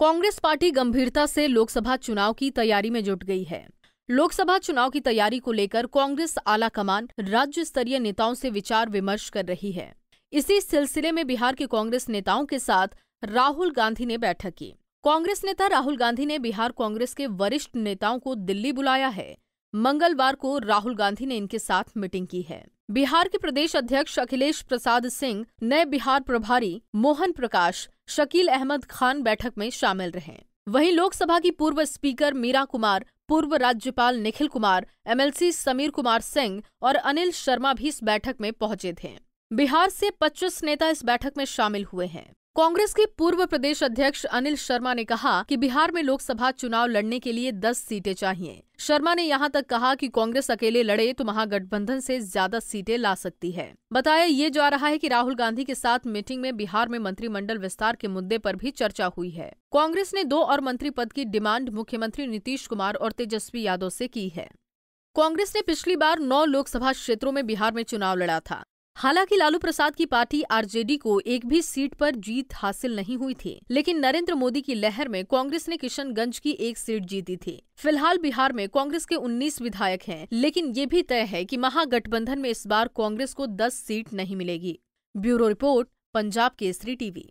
Congress party गंभीरता से लोकसभा चुनाव की तैयारी में जुट गई है लोकसभा चुनाव की तैयारी को लेकर कांग्रेस आला कमान राज्य स्तरीय नेताओं से विचार विमर्श कर रही है इसी सिलसिले में बिहार के कांग्रेस नेताओं के साथ राहुल गांधी ने बैठक की कांग्रेस नेता राहुल गांधी ने बिहार कांग्रेस के वरिष्ठ नेताओं को दिल्ली बुलाया है मंगलवार को राहुल गांधी ने इनके साथ मीटिंग की है बिहार के प्रदेश अध्यक्ष अखिलेश प्रसाद सिंह नए बिहार प्रभारी मोहन प्रकाश शकील अहमद खान बैठक में शामिल रहे वहीं लोकसभा की पूर्व स्पीकर मीरा कुमार पूर्व राज्यपाल निखिल कुमार एमएलसी समीर कुमार सिंह और अनिल शर्मा भी इस बैठक में पहुंचे थे बिहार से 25 नेता इस बैठक में शामिल हुए हैं कांग्रेस के पूर्व प्रदेश अध्यक्ष अनिल शर्मा ने कहा कि बिहार में लोकसभा चुनाव लड़ने के लिए 10 सीटें चाहिए शर्मा ने यहां तक कहा कि कांग्रेस अकेले लड़े तो महागठबंधन से ज्यादा सीटें ला सकती है बताया ये जा रहा है कि राहुल गांधी के साथ मीटिंग में बिहार में मंत्रिमंडल विस्तार के मुद्दे पर भी चर्चा हुई है कांग्रेस ने दो और मंत्री पद की डिमांड मुख्यमंत्री नीतीश कुमार और तेजस्वी यादव से की है कांग्रेस ने पिछली बार नौ लोकसभा क्षेत्रों में बिहार में चुनाव लड़ा था हालांकि लालू प्रसाद की पार्टी आरजेडी को एक भी सीट पर जीत हासिल नहीं हुई थी लेकिन नरेंद्र मोदी की लहर में कांग्रेस ने किशनगंज की एक सीट जीती थी फिलहाल बिहार में कांग्रेस के 19 विधायक हैं लेकिन ये भी तय है कि महागठबंधन में इस बार कांग्रेस को 10 सीट नहीं मिलेगी bureau report Punjab Kesari TV